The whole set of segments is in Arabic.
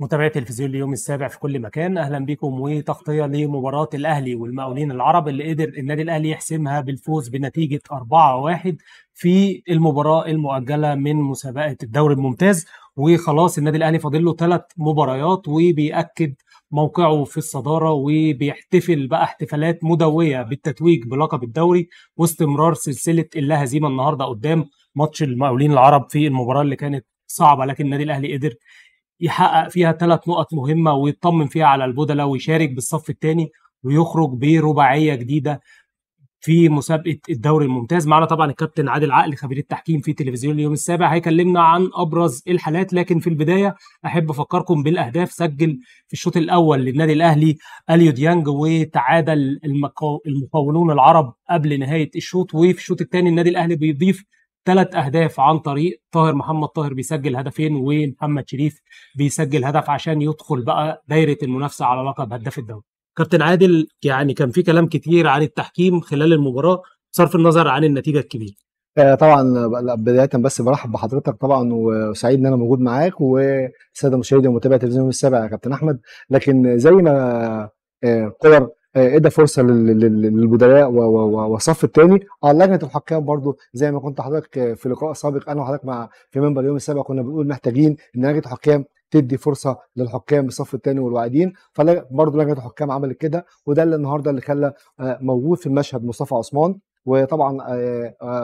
متابعي تلفزيون اليوم السابع في كل مكان اهلا بكم وتغطيه لمباراه الاهلي والمقاولين العرب اللي قدر النادي الاهلي يحسمها بالفوز بنتيجه 4-1 في المباراه المؤجله من مسابقه الدوري الممتاز وخلاص النادي الاهلي فاضل له ثلاث مباريات وبيأكد موقعه في الصداره وبيحتفل بقى احتفالات مدويه بالتتويج بلقب الدوري واستمرار سلسله اللا هزيمه النهارده قدام ماتش المقاولين العرب في المباراه اللي كانت صعبه لكن النادي الاهلي قدر يحقق فيها ثلاث نقط مهمه ويطمن فيها على البدلاء ويشارك بالصف الثاني ويخرج برباعيه جديده في مسابقه الدوري الممتاز معنا طبعا الكابتن عادل عقل خبير التحكيم في تلفزيون اليوم السابع هيكلمنا عن ابرز الحالات لكن في البدايه احب افكركم بالاهداف سجل في الشوط الاول للنادي الاهلي اليو ديانج وتعادل المقاولون العرب قبل نهايه الشوط وفي الشوط الثاني النادي الاهلي بيضيف ثلاث اهداف عن طريق طاهر محمد طاهر بيسجل هدفين ومحمد شريف بيسجل هدف عشان يدخل بقى دايره المنافسه على لقب هداف الدوري. كابتن عادل يعني كان في كلام كتير عن التحكيم خلال المباراه بصرف النظر عن النتيجه الكبيره. آه، طبعا بدايه بس برحب بحضرتك طبعا وسعيد ان انا موجود معاك والساده المشاهدين ومتابعي تلفزيون السابع يا كابتن احمد لكن زي ما كولر آه، آه، ادى فرصه للبدلاء والصف الثاني على آه، لجنه الحكام برضو زي ما كنت حضرتك في لقاء سابق انا وحضرتك مع في منبر اليوم السابع كنا بنقول محتاجين ان لجنه الحكام تدي فرصه للحكام الصف الثاني والواعدين فبرضه لجنه الحكام عملت كده وده اللي النهارده اللي خلى آه، موجود في المشهد مصطفى عثمان وطبعا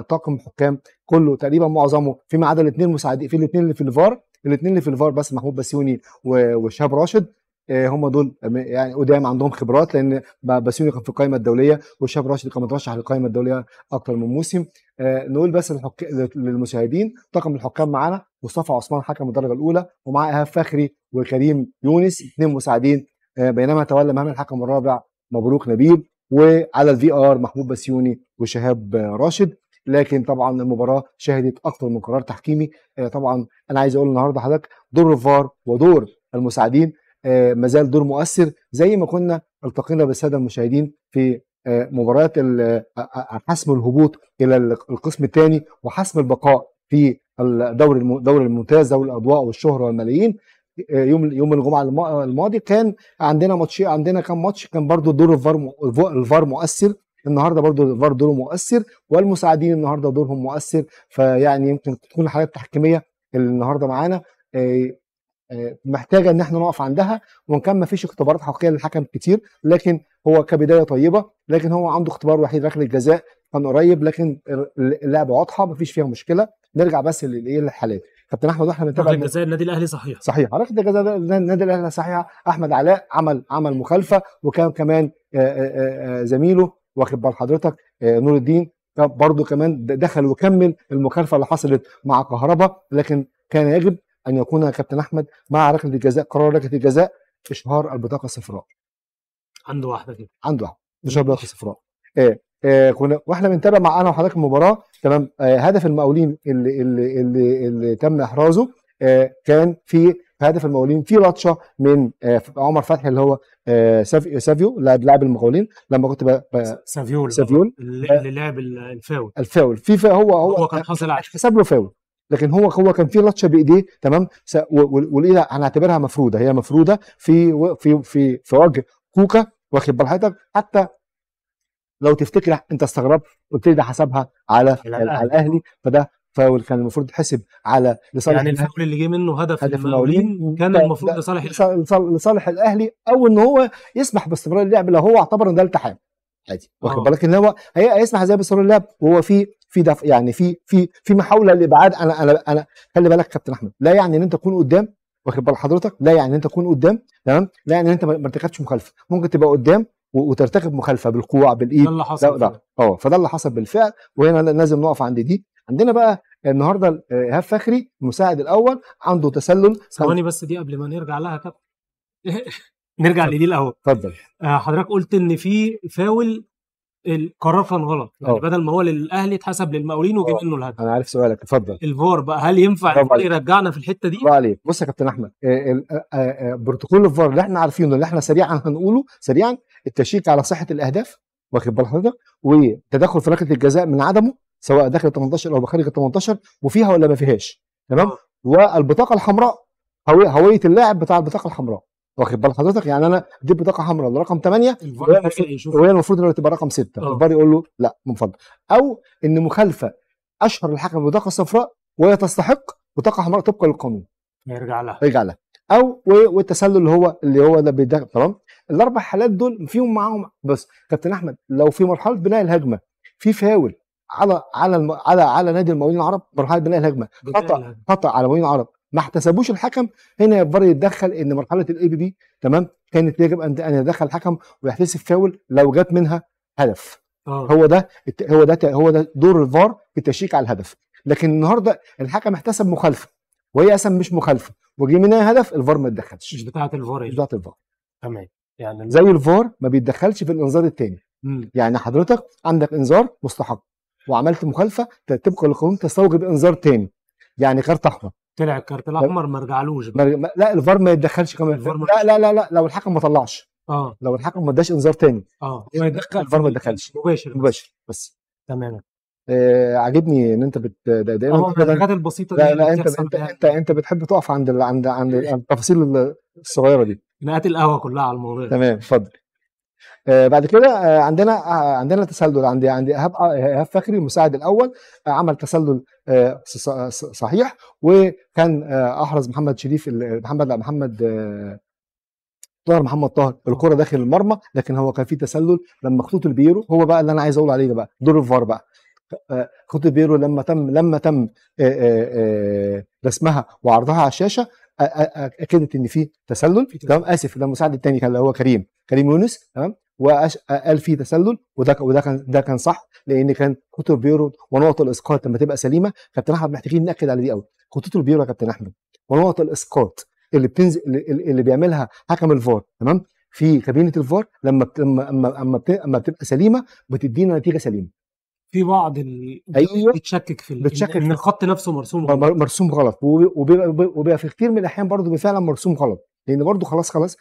طاقم حكام كله تقريبا معظمه فيما عدا الاثنين مساعدين في الاثنين اللي في الفار الاثنين اللي في الفار بس محمود بسيوني وشهاب راشد آه، هم دول يعني قدام عندهم خبرات لان باسيوني كان في القائمه الدوليه وشاب راشد كان مترشح للقائمه الدوليه اكتر من موسم آه، نقول بس للمشاهدين طاقم الحكام معانا مصطفى عثمان حكم الدرجه الاولى ومعاه ايهاب فخري وكريم يونس اثنين مساعدين آه، بينما تولى مهام الحكم الرابع مبروك نبيل وعلى الفي ار محمود بسيوني وشهاب راشد لكن طبعا المباراه شهدت اكثر من قرار تحكيمي طبعا انا عايز اقول النهارده حضرتك دور الفار ودور المساعدين آه، ما زال دور مؤثر زي ما كنا التقينا بالساده المشاهدين في آه، مباريات آه، حسم الهبوط الى القسم الثاني وحسم البقاء في الدوري الدوري الممتاز ذوي الاضواء والشهره والملايين يوم يوم الجمعه الماضي كان عندنا ماتش عندنا كان ماتش كان برضو دور الفار الفار مؤثر النهارده برضو الفار دوره مؤثر والمساعدين النهارده دورهم مؤثر فيعني يمكن تكون الحالات التحكيميه النهارده معانا محتاجه ان احنا نقف عندها وان كان ما فيش اختبارات حقيقيه للحكم كتير لكن هو كبدايه طيبه لكن هو عنده اختبار وحيد ركله جزاء كان قريب لكن اللعبه واضحه ما فيش فيها مشكله نرجع بس للايه للحالات كابتن احمد احنا بنتابع ركله جزاء النادي الاهلي صحيح صحيح ركله جزاء النادي الاهلي صحيح احمد علاء عمل عمل مخالفه وكان كمان آه، آه، آه، زميله واخد بال حضرتك نور الدين برضه كمان دخل وكمل المخالفه اللي حصلت مع كهربا لكن كان يجب ان يكون كابتن احمد مع ركله الجزاء قرار ركله الجزاء اشهار البطاقه الصفراء عنده واحده كده عنده واحده اشهار البطاقه الصفراء ايه آه كنا واحنا بنتابع مع انا وحضرتك المباراه تمام آه هدف المقاولين اللي اللي اللي, اللي تم احرازه آه كان في هدف المقاولين في لطشه من آه عمر فتحي اللي هو آه سافيو سافيو لاعب لاعب المقاولين لما كنت سافيول سافيول اللي آه. لعب الفاول الفاول في هو هو, هو كان حاصل على حساب له فاول لكن هو هو كان في لطشه بايديه تمام والايد هنعتبرها مفروده هي مفروده في في في في وجه كوكا واخد بال حضرتك حتى لو تفتكر انت استغربت قلت لي ده حسبها على على الاهلي فده فاول كان المفروض يتحسب على لصالح يعني الفاول اللي جه منه هدف, هدف المقاولين كان المفروض لصالح الاهلي لصالح الاهلي او ان هو يسمح باستمرار اللعب لو هو اعتبر ان ده التحام عادي واخد آه. بالك ان هو هيسمح زي باستمرار اللعب وهو في في دفع يعني في في في محاوله لابعاد انا انا انا خلي بالك كابتن احمد لا يعني ان انت تكون قدام واخد بال حضرتك لا يعني ان انت تكون قدام تمام لا يعني ان انت ما ارتكبتش مخالفه ممكن تبقى قدام وترتكب مخالفه بالقوع بالايد ده اللي حصل اه فده اللي حصل بالفعل وهنا لازم نقف عند دي عندنا بقى النهارده آه، ايهاب فخري المساعد الاول عنده تسلل ثواني بس دي قبل ما نرجع لها كابتن نرجع لدي الاول اتفضل آه، حضرتك قلت ان في فاول القرار كان غلط يعني أوه. بدل ما هو للاهلي اتحسب للمقاولين وجاب منه الهدف انا عارف سؤالك اتفضل الفار بقى هل ينفع يرجعنا في الحته دي؟ عليك بص يا كابتن احمد آه، آه، آه، بروتوكول الفار اللي احنا عارفينه اللي احنا سريعا هنقوله سريعا التشيك على صحه الاهداف واخد بال حضرتك وتدخل في ركله الجزاء من عدمه سواء داخل 18 او خارج 18 وفيها ولا ما فيهاش تمام والبطاقه الحمراء هويه اللاعب بتاع البطاقه الحمراء واخد بال حضرتك يعني انا دي بطاقه حمراء رقم 8 وهي المفروض ان تبقى رقم 6 اه. الفار يقول له لا من فضل او ان مخالفه اشهر الحكم بطاقه صفراء وهي تستحق بطاقه حمراء طبقا للقانون يرجع لها يرجع لها او والتسلل اللي هو اللي هو ده بيدخل تمام الاربع حالات دول فيهم معاهم بس كابتن احمد لو في مرحله بناء الهجمه في فاول على على على على نادي المقاولين العرب مرحله بناء الهجمه خطا خطا على المقاولين العرب ما احتسبوش الحكم هنا الفار يتدخل ان مرحله الاي بي بي تمام كانت يجب ان ان يتدخل الحكم ويحتسب فاول لو جت منها هدف آه. هو ده هو ده هو ده دور الفار في التشيك على الهدف لكن النهارده الحكم احتسب مخالفه وهي اصلا مش مخالفه وجي منها هدف الفار ما اتدخلش مش بتاعه الفار يعني. مش بتاعه الفار تمام يعني زي الفار ما بيتدخلش في الانذار الثاني يعني حضرتك عندك انذار مستحق وعملت مخالفه تبقى القانون تستوجب انذار ثاني يعني كارت احمر طلع الكارت الاحمر ما رجعلوش لا الفار ما يتدخلش كمان لا لا لا لا لو الحكم ما طلعش اه لو الحكم ما اداش انذار تاني اه ما يدخل الفار ما يتدخلش مباشر مباشر بس تمام آه عاجبني ان انت بت ده ده اه الحاجات البسيطه دي لا لا انت انت, يعني. انت انت بتحب تقف عند ال... عند عند التفاصيل الصغيره دي نقات القهوه كلها على الموضوع تمام اتفضل آه، بعد كده آه، عندنا آه، عندنا تسلل عندي عندي ايهاب ايهاب فخري المساعد الاول عمل تسلل صحيح وكان احرز محمد شريف محمد لا محمد طاهر محمد طاهر الكره داخل المرمى لكن هو كان في تسلل لما خطوط البيرو هو بقى اللي انا عايز اقول عليه ده بقى دور الفار بقى خطوط البيرو لما تم لما تم رسمها وعرضها على الشاشه اكدت ان في تسلل تمام اسف ده المساعد الثاني كان اللي هو كريم كريم يونس تمام وقال في تسلل وده وده كان ده كان صح لان كان خطوط البيرو ونقط الاسقاط لما تبقى سليمه كابتن احمد محتاجين ناكد على دي قوي خطوط البيرو يا كابتن احمد ونقط الاسقاط اللي بتنزل اللي بيعملها حكم الفار تمام في كابينه الفار لما لما لما بتبقى سليمه بتدينا نتيجه سليمه في بعض ال... ايوه بتشكك في ال... بتشكك ان الخط نفسه مرسوم غلط مرسوم غلط وبيبقى, وبيبقى في كتير من الاحيان برضه فعلا مرسوم غلط لان برضه خلاص خلاص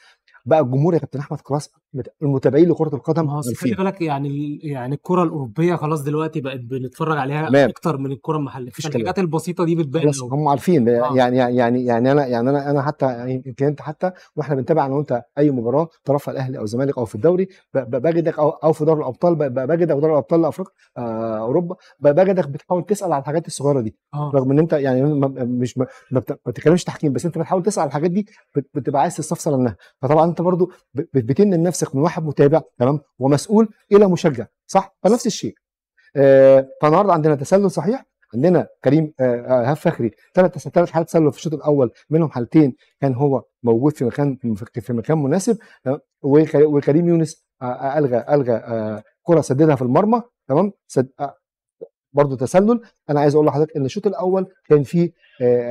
بقى الجمهور يا كابتن احمد كراس المتابعين لكره القدم خلاص خلي بالك يعني يعني الكره الاوروبيه خلاص دلوقتي بقت بنتفرج عليها مام. اكتر من الكره المحليه الحاجات البسيطه دي بتبان هم عارفين آه. يعني،, يعني يعني يعني انا يعني انا انا حتى يعني يمكن يعني انت حتى واحنا بنتابع انا وانت اي مباراه طرفها الاهلي او الزمالك او في الدوري بجدك او, أو في دوري الابطال بجدك دوري الابطال لافريقيا آه اوروبا بجدك بتحاول تسال على الحاجات الصغيره دي آه. رغم ان انت يعني مش ما بتتكلمش تحكيم بس انت بتحاول تسال على الحاجات دي بتبقى عايز تستفسر عنها فطبعا فانت برضو بتنقل نفسك من واحد متابع تمام ومسؤول الى مشجع صح فنفس الشيء آه، فالنهارده عندنا تسلل صحيح عندنا كريم ايهاب آه، آه، فخري ثلاث ثلاث حالات تسلل في الشوط الاول منهم حالتين كان هو موجود في مكان في مكان مناسب وكريم يونس الغى الغى كره سددها في المرمى تمام برضه تسلل انا عايز اقول لحضرتك ان الشوط الاول كان فيه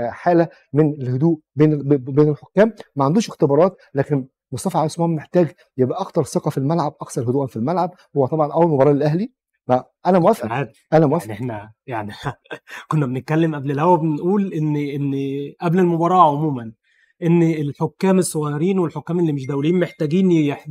حاله من الهدوء بين بين الحكام ما عندوش اختبارات لكن مصطفى عثمان محتاج يبقى اكثر ثقه في الملعب اكثر هدوءا في الملعب هو طبعا اول مباراه للاهلي انا موافق انا يعني موافق يعني احنا يعني كنا بنتكلم قبل الهوا بنقول ان ان قبل المباراه عموما ان الحكام الصغيرين والحكام اللي مش دوليين محتاجين يح...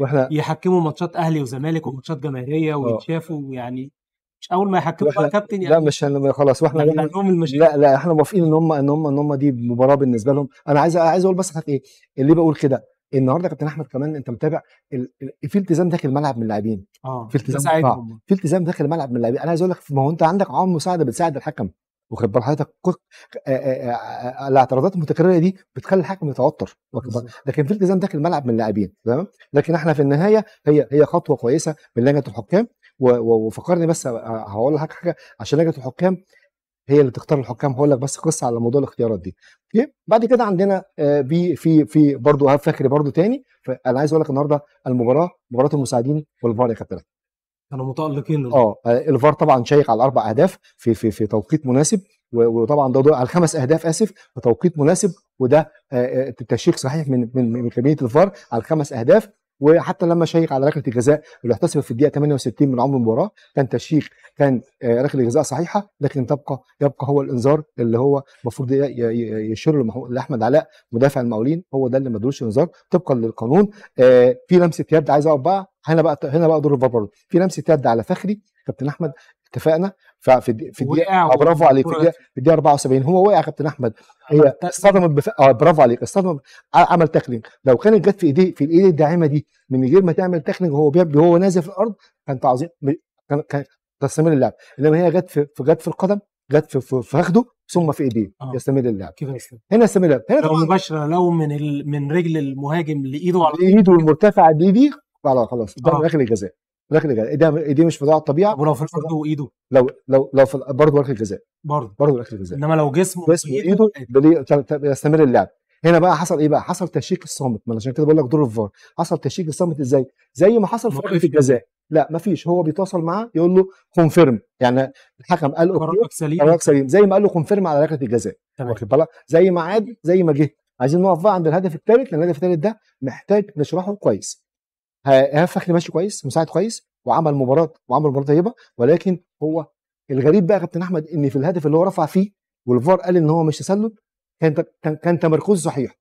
وإحنا... يحكموا ماتشات اهلي وزمالك وماتشات جماهيريه آه. ويتشافوا يعني مش اول ما يحكموا وإحنا... كابتن يعني لا مش خلاص واحنا لا, لا لا احنا موافقين ان هم ان هم ان هم دي مباراه بالنسبه لهم انا عايز عايز اقول بس حاجه ايه اللي بقول كده النهارده يا كابتن احمد كمان انت متابع ال... ال... في التزام داخل الملعب من اللاعبين اه في التزام آه، في التزام داخل الملعب من اللاعبين انا عايز اقول لك ما هو انت عندك عوامل مساعده بتساعد الحكم واخد بال حضرتك الاعتراضات المتكرره دي بتخلي الحكم يتوتر لكن في التزام داخل الملعب من اللاعبين تمام لكن احنا في النهايه هي هي خطوه كويسه من لجنه الحكام وفكرني بس هقول لك حاجه عشان لجنه الحكام هي اللي تختار الحكام هقول لك بس قصه على موضوع الاختيارات دي اوكي بعد كده عندنا آه، في في في برضه فاكر برضه تاني فانا عايز اقول لك النهارده المباراه مباراه المساعدين والفار يا كابتن كانوا متالقين اه, آه، الفار طبعا شيك على اربع اهداف في في في توقيت مناسب وطبعا ده على الخمس اهداف اسف بتوقيت مناسب وده آه، تشيك صحيح من من من كابينه الفار على الخمس اهداف وحتى لما شيك على ركله الجزاء اللي احتسبت في الدقيقه 68 من عمر المباراه كان تشيك كان آه، ركله جزاء صحيحه لكن تبقى يبقى هو الانذار اللي هو المفروض يشير لاحمد علاء مدافع المقاولين هو ده اللي ما ادوش انذار طبقا للقانون آه، في لمسه يد عايز اقف بقى هنا بقى هنا بقى دور الفار في لمسه يد على فخري كابتن احمد اتفقنا ففي في الدقيقه آه، برافو عليك في الدقيقه في الدقيقه 74 هو وقع يا كابتن احمد هي اصطدمت بف... اه برافو عليك اصطدمت عمل تاكلينج لو كانت جت في ايديه في الايد الداعمه دي من غير ما تعمل تاكلينج وهو بيبدو وهو نازل في الارض كان تعظيم كان كان تستمر اللعب انما هي جت في جت في القدم جت في فخده ثم في ايديه آه. يستمر اللعب كيف يستمر هنا يستمر اللعب هنا لو مباشره لو من ال... من رجل المهاجم لايده على ايده المرتفعه دي دي خلاص خلاص ده آه. اخر الجزاء ركله جزاء ايديه ايديه مش في الطبيعه ولو في الارض وايده لو لو لو في برضه ركله جزاء برضه برضه ركله جزاء انما لو جسمه جسمه وايده يستمر اللعب هنا بقى حصل ايه بقى؟ حصل تشيك الصامت ما عشان كده بقول لك دور الفار حصل تشيك الصامت ازاي؟ زي ما حصل في ركله الجزاء لا ما فيش هو بيتواصل معاه يقول له كونفيرم يعني الحكم قال اوكي قرارك سليم قرارك سليم زي ما قال له كونفيرم على ركله الجزاء واخد بالك زي ما عاد زي ما جه عايزين نقف بقى عند الهدف الثالث لان الهدف الثالث ده محتاج نشرحه كويس ايهاب فخري ماشي كويس مساعد كويس وعمل مباراه وعمل مباراه طيبه ولكن هو الغريب بقى يا كابتن احمد ان في الهدف اللي هو رفع فيه والفار قال ان هو مش تسلل كان كان كان تمركز صحيح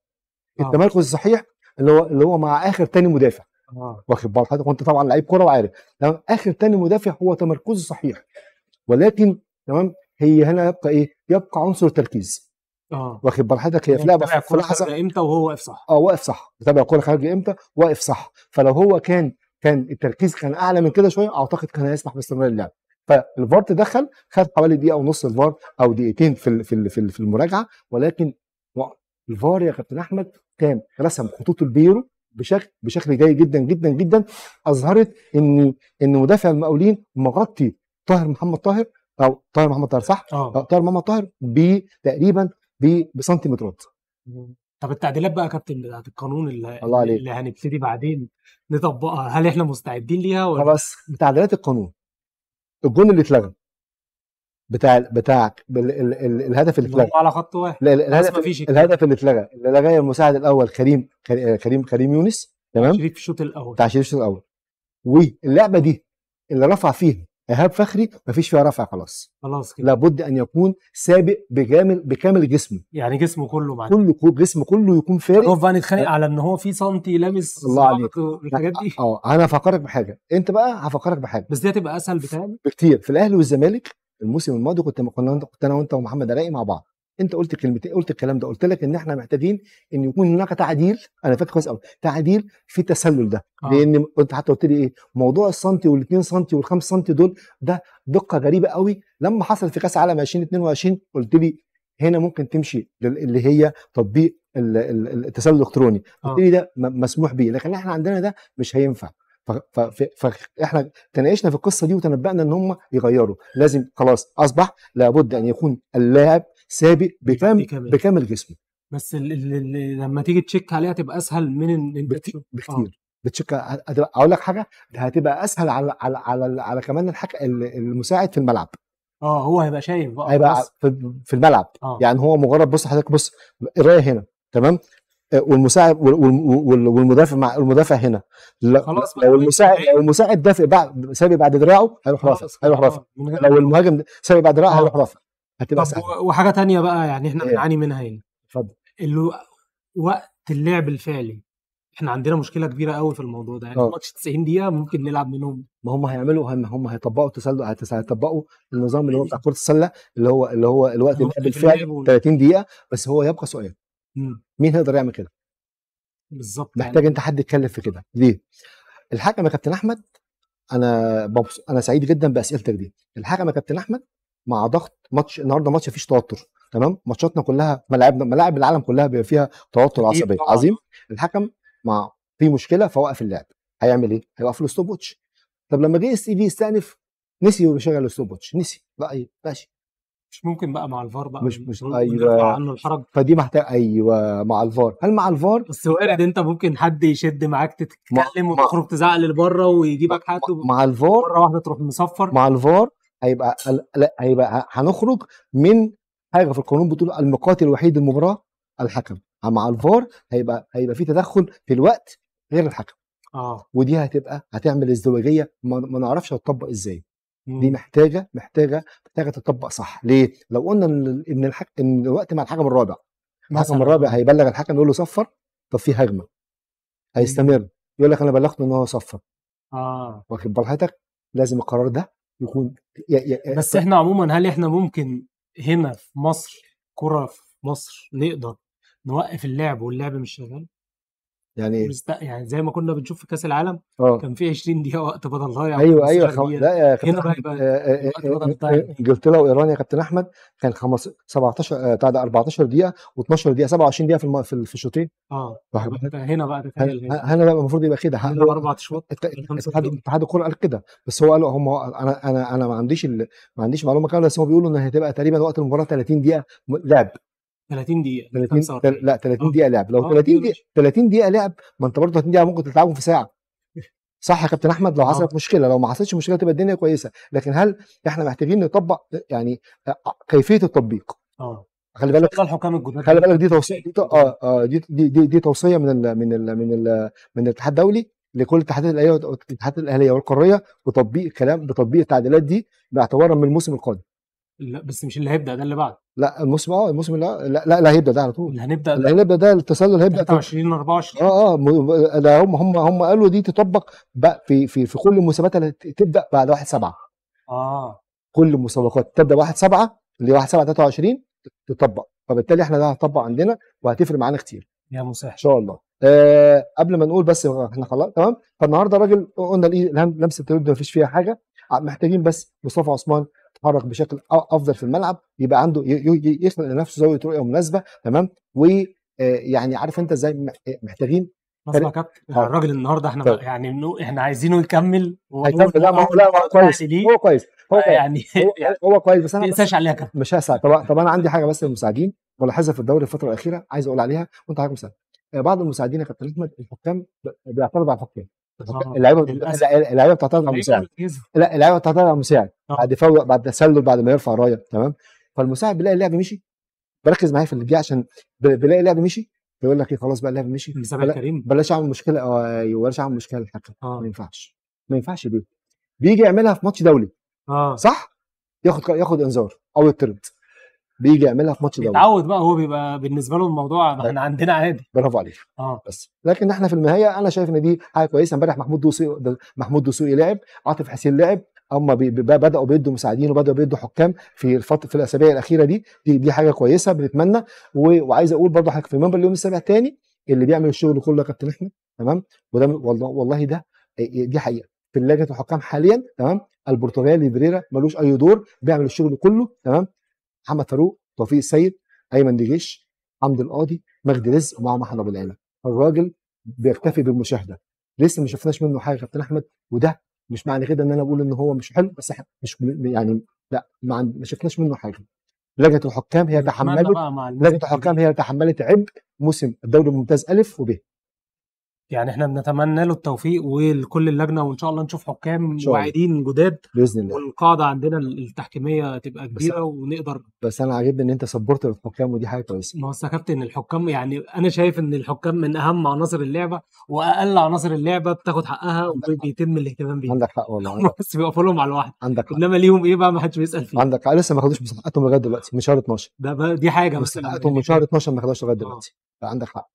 آه. التمركز الصحيح اللي هو اللي هو مع اخر تاني مدافع آه. واخد بال حضرتك وانت طبعا لعيب كوره وعارف لما اخر تاني مدافع هو تمركزه صحيح ولكن تمام هي هنا يبقى ايه؟ يبقى عنصر تركيز اه واخد براحتك هي في لعبه في لحظه امتى وهو واقف صح اه واقف صح بتابع الكوره خارجه امتى واقف صح فلو هو كان كان التركيز كان اعلى من كده شويه اعتقد كان هيسمح باستمرار اللعب فالفار تدخل خد حوالي دقيقه ونص الفار او دقيقتين في في في المراجعه ولكن الفار يا كابتن احمد كان رسم خطوط البيرو بشكل بشكل جيد جدا جدا جدا اظهرت ان ان مدافع المقاولين مغطي طاهر محمد طاهر او طاهر محمد طاهر صح؟ آه. أوه. طاهر محمد طاهر بتقريبا بسنتيمترات طب التعديلات بقى يا كابتن بتاعت القانون اللي, الله عليك. اللي هنبتدي بعدين نطبقها هل احنا مستعدين ليها ولا خلاص تعديلات القانون الجون اللي اتلغى بتاع بتاع الهدف اللي اتلغى على خط واحد لا الهدف الهدف اللي اتلغى اللي لغاه المساعد الاول كريم كريم كريم يونس تمام شريف في الشوط الاول بتاع شريف الشوط الاول واللعبه دي اللي رفع فيها ايهاب فخري مفيش فيها رفع خلاص خلاص كده لابد ان يكون سابق بكامل بكامل جسمه يعني جسمه كله معاك كله جسمه كله يكون فارق هو بقى نتخانق أه. على ان هو في سنتي لامس الله عليك الحاجات دي اه انا هفكرك بحاجه انت بقى هفكرك بحاجه بس دي هتبقى اسهل بتاعي بكتير في الاهلي والزمالك الموسم الماضي كنت كنا كنت انا وانت ومحمد علاء مع بعض انت قلت كلمتين قلت الكلام ده قلت لك ان احنا محتاجين ان يكون هناك تعديل انا فاكر كويس قوي تعديل في التسلل ده آه. لان انت حتى قلت لي ايه موضوع السنتي وال2 سنتي وال5 سنتي دول ده دقه غريبه قوي لما حصل في كاس عالم 2022 قلت لي هنا ممكن تمشي اللي هي تطبيق التسلل الالكتروني قلت آه. لي ده مسموح بيه لكن احنا عندنا ده مش هينفع فاحنا تناقشنا في القصه دي وتنبأنا ان هم يغيروا لازم خلاص اصبح لابد ان يكون اللاعب سابق بكامل بكامل جسمه بس ال ال لما تيجي تشيك عليها تبقى اسهل من ان انت بكتير, آه. بكتير. بتشيك اقول لك حاجه هتبقى اسهل على على على, على كمان الحك... المساعد في الملعب اه هو هيبقى شايف بقى هيبقى في, في الملعب أوه. يعني هو مجرد بص حضرتك بص الرايه هنا تمام آه، والمساعد والمدافع مع المدافع هنا خلاص لو طيب. المساعد لو المساعد دافع بعد سابق بعد دراعه هيروح رافع هيروح رافع لو المهاجم سابق بعد دراعه آه. هيروح رافع هتبقى سهله وحاجه تانية بقى يعني احنا ايه؟ بنعاني إيه؟ منها هنا اتفضل اللي وقت اللعب الفعلي احنا عندنا مشكله كبيره قوي في الموضوع ده يعني اه. ماتش 90 دقيقه ممكن نلعب منهم ما هم هيعملوا هم هم هيطبقوا التسلل هيطبقوا النظام اللي هو يعني بتاع كره السله اللي هو اللي هو الوقت اللعب الفعلي 30 دقيقه بس هو يبقى سؤال مين هيقدر يعمل كده؟ بالظبط يعني. محتاج يعني. انت حد يتكلم في كده ليه؟ الحكم يا كابتن احمد انا انا سعيد جدا باسئلتك دي الحكم يا كابتن احمد مع ضغط ماتش النهارده ماتش مفيش توتر تمام ماتشاتنا كلها ملاعبنا ملاعب العالم كلها بيبقى فيها توتر عصبي عظيم الحكم مع في مشكله فوقف اللعب هيعمل ايه؟ هيوقف له ستوب واتش طب لما جه السي في بي يستأنف نسي يشغل الستوب واتش نسي بقى ايه ماشي مش ممكن بقى مع الفار بقى مش مش ايوه عنه الحرج فدي محتاج ايوه مع الفار هل مع الفار بس وارد انت ممكن حد يشد معاك تتكلم وتخرج تزعل لبره ويجيبك حد مع الفار مره واحده تروح مصفر مع الفار هيبقى لا هيبقى هنخرج من حاجه في القانون بتقول المقاتل الوحيد المباراه الحكم مع الفار هيبقى هيبقى في تدخل في الوقت غير الحكم اه ودي هتبقى هتعمل ازدواجيه ما, ما نعرفش هتطبق ازاي مم. دي محتاجه محتاجه محتاجه تطبق صح ليه لو قلنا ان الحك... ان الوقت مع الحكم الرابع الحكم الرابع هيبلغ الحكم يقول له صفر طب في هجمه هيستمر يقول لك انا بلغته ان هو صفر اه واخد بال لازم القرار ده يكون يا يا بس احنا عموما هل احنا ممكن هنا في مصر كرة في مصر نقدر نوقف اللعب واللعب مش شغال؟ يعني يعني زي ما كنا بنشوف في كاس العالم أوه. كان في 20 دقيقه وقت بدل ضايع ايوه ايوه خم... لا يا هنا بقى آه، آه، آه، انجلترا وايران يا كابتن احمد كان 17 بتاع ده 14 دقيقه و12 دقيقه 27 دقيقه في الم... في الشوطين اه هنا بقى تخيل هنا بقى المفروض يبقى كده هنا اربع اشواط اتحاد الكوره قال كده بس هو قال هم انا انا انا ما عنديش ال... ما عنديش معلومه كامله بس هم بيقولوا ان هتبقى تقريبا وقت المباراه 30 دقيقه لعب 30 دقيقه 30 تل... لا 30 دقيقه لعب لو 30 آه، دقيقه 30 دقيقه لعب ما انت برضه 30 دقيقه ممكن تلعبهم في ساعه صح يا كابتن احمد لو حصلت آه. مشكله لو ما حصلتش مشكله تبقى الدنيا كويسه لكن هل احنا محتاجين نطبق يعني آه، كيفيه التطبيق اه خلي بالك الحكام الجداد خلي بالك دي توصيه دي, آه آه دي, دي, دي, دي توصيه من الـ من الـ من الـ من الاتحاد الدولي لكل الاتحادات الاهليه والاتحادات الاهليه والقاريه بتطبيق الكلام بتطبيق التعديلات دي باعتبارا من الموسم القادم لا بس مش اللي هيبدا ده اللي بعد لا الموسم اه الموسم لا لا لا, لا هيبدا ده على طول اللي هنبدا اللي هنبدا ده التسلل هيبدا 23 24 اه اه ده هم هم هم قالوا دي تطبق بقى في في في كل المسابقات اللي تبدا بعد 1 7 اه كل المسابقات تبدا 1 7 اللي 1 7 23 تطبق فبالتالي احنا ده هتطبق عندنا وهتفرق معانا كتير يا مسهل ان شاء الله آه قبل ما نقول بس احنا خلاص تمام فالنهارده راجل قلنا الايه لمسه التدريب ما فيش فيها حاجه آه، محتاجين بس مصطفى عثمان يتحرك بشكل افضل في الملعب يبقى عنده يخلق لنفسه زاويه رؤيه مناسبه تمام ويعني آه، عارف انت ازاي محتاجين يا كابتن آه. الراجل النهارده احنا طيب. يعني احنا عايزينه يكمل هيكمل لا ما هو لا كويس هو آه، كويس يعني هو يعني هو, كويس بس انا تنساش عليها كابتن مش هسعى طب, طب انا عندي حاجه بس للمساعدين ملاحظها في الدوري الفتره الاخيره عايز اقول عليها وانت حضرتك مساعد بعض المساعدين يا كابتن احمد الحكام بيعترضوا على الحكام اللعيبه اللعيبه بتعترض على المساعد لا اللعيبه بتعترض على المساعد آه. بعد فوق بعد تسلل بعد ما يرفع رايه تمام فالمساعد بيلاقي اللعب مشي بركز معايا في اللي جه عشان بيلاقي اللعب مشي بيقول لك ايه خلاص بقى اللعب مشي بلاش اعمل مشكله آه، ايوه بلاش اعمل مشكله للحق آه. ما ينفعش ما ينفعش بيه بيجي يعملها في ماتش دولي اه صح ياخد ياخد انذار او يطرد بيجي يعملها في ماتش دوري بيتعود بقى هو بيبقى بالنسبه له الموضوع احنا طيب. عندنا عادي برافو عليك اه بس لكن احنا في النهايه انا شايف ان دي حاجه كويسه امبارح محمود دوسي محمود دوسوقي لعب عاطف حسين لعب هم بداوا بيدوا مساعدين وبداوا بيدوا حكام في الفتره في الاسابيع الاخيره دي دي, دي حاجه كويسه بنتمنى وعايز اقول برضه حاجه في منبر اليوم السابع تاني اللي بيعمل الشغل كله يا كابتن احمد تمام وده والله والله ده آه، آه، دي حقيقه في لجنه الحكام حاليا تمام البرتغالي بريرا ملوش اي دور بيعمل الشغل كله تمام محمد فاروق توفيق السيد ايمن دجيش حمد القاضي مجدي رزق ومعه محمد ابو العيله الراجل بيكتفي بالمشاهده لسه ما شفناش منه حاجه كابتن احمد وده مش معنى كده ان انا اقول ان هو مش حلو بس مش يعني لا ما شفناش منه حاجه لجنه الحكام هي تحملت لجنه الحكام هي تحملت عبء موسم الدوري الممتاز الف وب يعني احنا بنتمنى له التوفيق ولكل اللجنه وان شاء الله نشوف حكام واعدين جداد باذن الله والقاعده عندنا التحكيميه تبقى كبيره ونقدر بس انا عاجبني ان انت سبورت للحكام ودي حاجه كويسه ما هو استكفت ان الحكام يعني انا شايف ان الحكام من اهم عناصر اللعبه واقل عناصر اللعبه بتاخد حقها وبيتم الاهتمام بيها عندك حق والله بس بيقفوا لهم على الواحد عندك حق. انما ليهم ايه بقى ما حدش بيسال فيه عندك حق لسه ما خدوش بصحتهم لغايه دلوقتي من شهر 12 ده دي حاجه مساحتهم من شهر 12 ما خدوش لغايه دلوقتي آه. عندك حق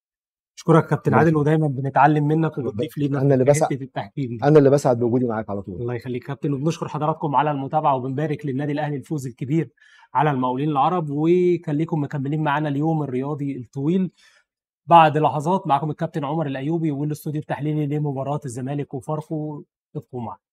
اشكرك كابتن عادل ودايما بنتعلم منك وبتضيف لينا انا اللي بسعد التحكيم انا اللي بسعد بوجودي معاك على طول الله يخليك كابتن وبنشكر حضراتكم على المتابعه وبنبارك للنادي الاهلي الفوز الكبير على المقاولين العرب وخليكم مكملين معانا اليوم الرياضي الطويل بعد لحظات معكم الكابتن عمر الايوبي والاستوديو التحليلي لمباراه الزمالك وفاركو ابقوا معنا